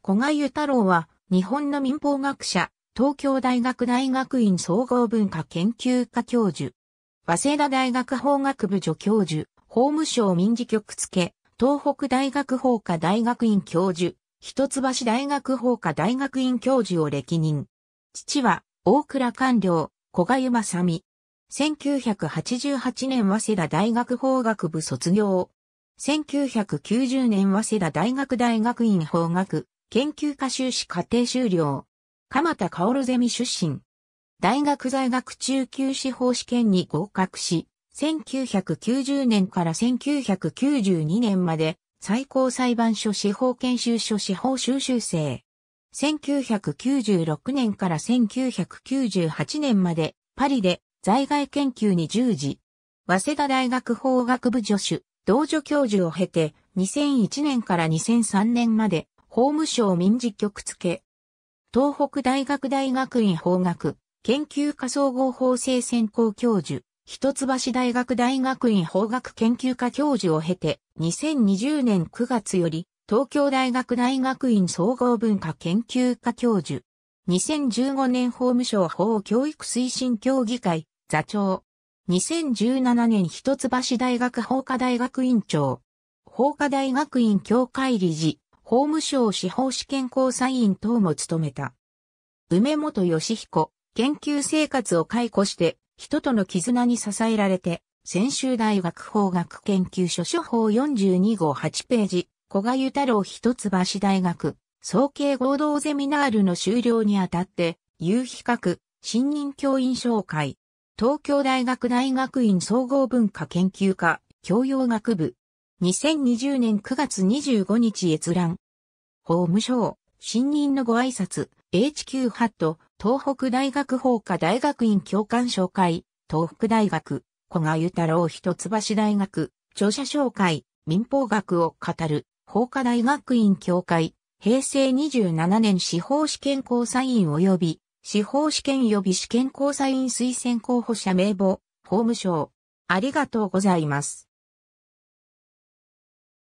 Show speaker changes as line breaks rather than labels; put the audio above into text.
小賀湯太郎は、日本の民法学者、東京大学大学院総合文化研究科教授、早稲田大学法学部助教授、法務省民事局付、東北大学法科大学院教授、一橋大学法科大学院教授を歴任。父は、大倉官僚、小賀湯正美。1988年早稲田大学法学部卒業。1990年早稲田大学大学院法学研究科修士課程修了。鎌田薫ゼミ出身。大学在学中級司法試験に合格し、1990年から1992年まで最高裁判所司法研修所司法修習生。1996年から1998年までパリで在外研究に従事。早稲田大学法学部助手、同助教授を経て2001年から2003年まで法務省民事局付。東北大学大学院法学研究科総合法制専攻教授、一橋大学大学院法学研究科教授を経て、2020年9月より、東京大学大学院総合文化研究科教授、2015年法務省法教育推進協議会、座長、2017年一橋大学法科大学院長、法科大学院協会理事、法務省司法試験交際員等も務めた。梅本義彦、研究生活を解雇して、人との絆に支えられて、専修大学法学研究所書法42号8ページ、小賀ゆ太郎一橋大学、総計合同ゼミナールの終了にあたって、有比較、新任教員紹介、東京大学大学院総合文化研究科、教養学部、2020年9月25日閲覧。法務省、新任のご挨拶、HQ ハット、東北大学法科大学院教官紹介、東北大学、小賀ゆ太郎一橋大学、著者紹介、民法学を語る、法科大学院教会、平成27年司法試験交際員及び、司法試験予備試験交際員推薦候補者名簿、法務省。ありがとうございます。